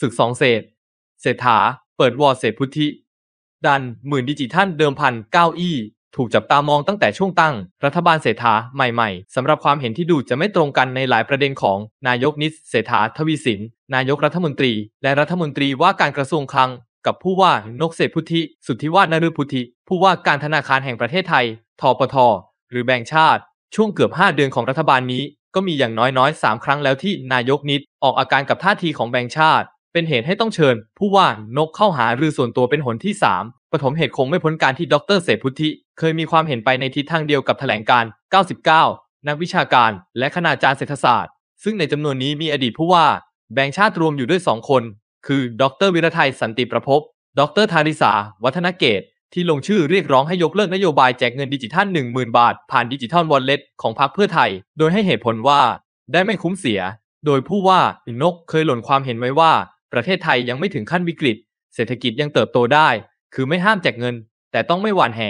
ศึกสองเศษ เศรษฐาเปิดวอร์เศษพุทธิ ดันหมื่นดิจิทัลเดิมพันเก้าอี้ถูกจับตามองตั้งแต่ช่วงตั้ง รัฐบาลเศรษฐาใหม่ๆ สำหรับความเห็นที่ดูจะไม่ตรงกันในหลายประเด็นของนายกนิสเศรษฐาทวีสิน นายกรัฐมนตรี และรัฐมนตรีว่าการกระทรวงคลัง กับผู้ว่านกเศรษพุทธิ สุทธิวาฒนฤพุทธิผู้ว่าการธนาคารแห่งประเทศไทยทปทหรือแบงค์ชาติช่วงเกือบ5เดือนของรัฐบาลนี้ก็มีอย่างน้อยๆ3ครั้งแล้วที่นายกนิดออกอาการกับท่าทีของแบงค์ชาติเป็นเหตุให้ต้องเชิญผู้ว่านกเข้าหาหรือส่วนตัวเป็นหนที่ 3ปฐมเหตุคงไม่พ้นการที่ดรเสพุทธิเคยมีความเห็นไปในทิศทางเดียวกับถแถลงการ 99 นักวิชาการและคณาจารย์เศรษฐศาสตร์ ซึ่งในจำนวนนี้มีอดีตผู้ว่า แบ่งชาติรวมอยู่ด้วย 2 คนคือ ดร วิรไทยสันติประพบดรธาริสาวัฒนเกต ที่ลงชื่อเรียกร้องให้ยกเลิกนโยบายแจกเงินดิจิทัล10,000 บาทผ่านดิจิทัลวอลเล็ตของพรรคเพื่อไทย โดยให้เหตุผลว่า ได้ไม่คุ้มเสีย โดยผู้ว่านกเคยหล่นความเห็นไว้ว่าประเทศไทยยังไม่ถึงขั้นวิกฤต เศรษฐกิจยังเติบโตได้ คือไม่ห้ามแจกเงิน แต่ต้องไม่หวานแห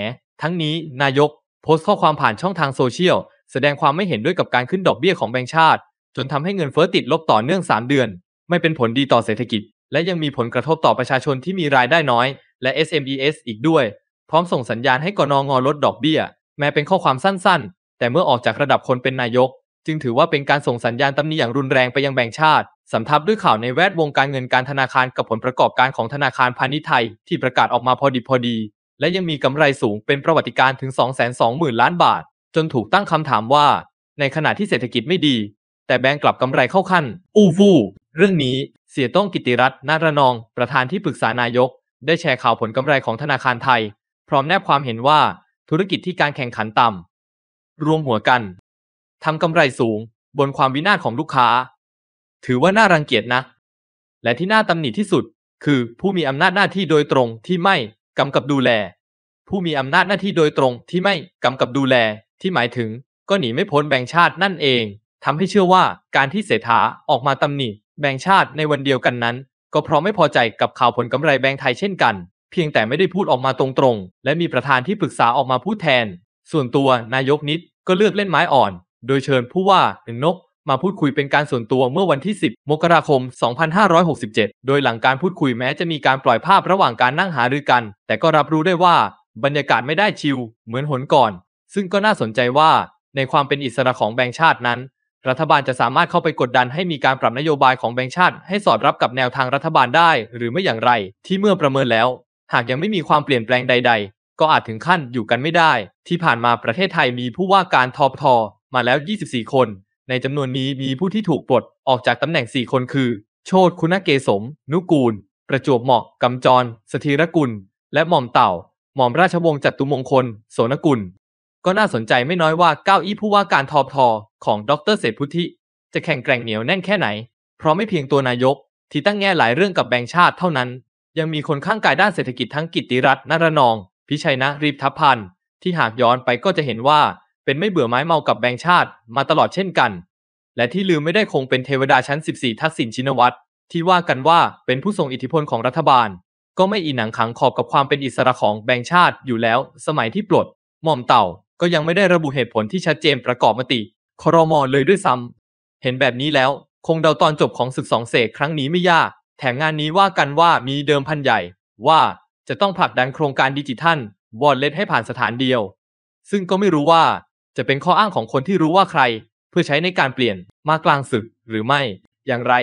ทั้งนี้นายก โพสต์ข้อความผ่านช่องทางโซเชียล แสดงความไม่เห็นด้วยกับการขึ้นดอกเบี้ยของแบงค์ชาติ จนทำให้เงินเฟ้อติดลบต่อเนื่อง 3 เดือน ไม่เป็นผลดีต่อเศรษฐกิจ และยังมีผลกระทบต่อประชาชนที่มีรายได้น้อย และ SMEs อีกด้วย พร้อมส่งสัญญาณให้กนงลดดอกเบี้ย แม้เป็นข้อความสั้นๆ แต่เมื่อออกจากระดับคนเป็นนายก จึงถือว่าเป็นการส่งสัญญาณตำหนิอย่างรุนแรงไปยังแบงค์ชาติสำทับด้วยข่าวในแวดวงการเงินการธนาคารกับผลประกอบการของธนาคารพาณิชย์ไทย ที่ประกาศออกมาพอดี พอดี และยังมีกำไรสูงเป็นประวัติการถึง 220,000 ล้านบาท จนถูกตั้งคำถามว่า ในขณะที่เศรษฐกิจไม่ดี แต่แบงก์กลับกำไรเข้าขั้น อู้ฟู่เรื่องนี้เสียต้องกิติรัตน์นารนอง ประธานที่ปรึกษานายก ได้แชร์ข่าวผลกำไรของธนาคารไทย พร้อมแนบความเห็นว่า ธุรกิจที่การแข่งขันต่ำรวมหัวกันทำกำไรสูง บนความวินาศของลูกค้าถือว่าน่ารังเกียจนะ และที่น่าตำหนิที่สุด คือผู้มีอำนาจหน้าที่โดยตรงที่ไม่กำกับดูแล ผู้มีอำนาจหน้าที่โดยตรงที่ไม่กำกับดูแล ที่หมายถึงก็หนีไม่พ้นแบ่งชาตินั่นเองทำให้เชื่อว่าการที่เศรษฐาออกมาตำหนิ แบ่งชาติในวันเดียวกันนั้น ก็เพราะไม่พอใจกับข่าวผลกำไรแบงค์ไทยเช่นกัน เพียงแต่ไม่ได้พูดออกมาตรงๆ และมีประธานที่ปรึกษาออกมาพูดแทน ส่วนตัวนายกนิดก็เลือกเล่นไม้อ่อน โดยเชิญผู้ว่าหนึ่งนกมาพูดคุยเป็นการส่วนตัวเมื่อวันที่ 10 มกราคม 2567 โดยหลังการพูดคุยแม้จะมีการปล่อยภาพระหว่างการนั่งหารือกัน แต่ก็รับรู้ได้ว่าบรรยากาศไม่ได้ชิลเหมือนหนก่อน ซึ่งก็น่าสนใจว่าในความเป็นอิสระของแบงค์ชาตินั้น รัฐบาลจะสามารถเข้าไปกดดันให้มีการปรับนโยบายของแบงค์ชาติ ให้สอดรับกับแนวทางรัฐบาลได้ หรือไม่อย่างไร ที่เมื่อประเมินแล้ว หากยังไม่มีความเปลี่ยนแปลงใด ๆ ก็อาจถึงขั้นอยู่กันไม่ได้ ที่ผ่านมาประเทศไทยมีผู้ว่าการทอพทมาแล้ว 24 คนในจำนวนนี้มีผู้ที่ถูกปลดออกจากตำแหน่ง 4 คนคือ โชตคุณเกสม นุกูล ประจวบเหมาะกำจรสธีรกุล และหม่อมเต่า หม่อมราชวงศ์จัตุมงคล โสนกุล ก็น่าสนใจไม่น้อยว่าเก้าอี้ผู้ว่าการทอทอ ของดรเศรษฐพุทธิ จะแข่งแกร่งเหนียวแน่นแค่ไหน เพราะไม่เพียงตัวนายกที่ตั้งแง่หลายเรื่องกับแบงชาติเท่านั้น ยังมีคนข้างกายด้านเศรษฐกิจทั้งกิติรัตน์นรนอง พิชัยนะรีบทัพพันธ์ที่หากย้อนไปก็จะเห็นว่าเป็นไม่เบื่อไม้เมา กับแบงค์ชาติมาตลอดเช่นกัน และที่ลืมไม่ได้คงเป็นเทวดาชั้น 14 ทักษิณชินวัตรที่ว่ากันว่าเป็นผู้ทรงอิทธิพลของรัฐบาล ก็ไม่อีหนังขังขอบกับความเป็นอิสระของแบงค์ชาติอยู่แล้ว สมัยที่ปลดหม่อมเต่า ก็ยังไม่ได้ระบุเหตุผลที่ชัดเจนประกอบมติครมอเลยด้วยซ้ำ เห็นแบบนี้แล้วคงเดาตอนจบของศึกสองเสกครั้งนี้ไม่ยากแถมงานนี้ว่ากันว่ามีเดิมพันใหญ่ ว่าจะต้องผลักดันโครงการดิจิทัลวอลเล็ตให้ผ่านสถานเดียว ซึ่งก็ไม่รู้ว่าจะเป็นข้ออ้างของคนที่รู้ว่าใครเพื่อใช้ในการเปลี่ยนมากลางศึกหรือไม่ อย่างไร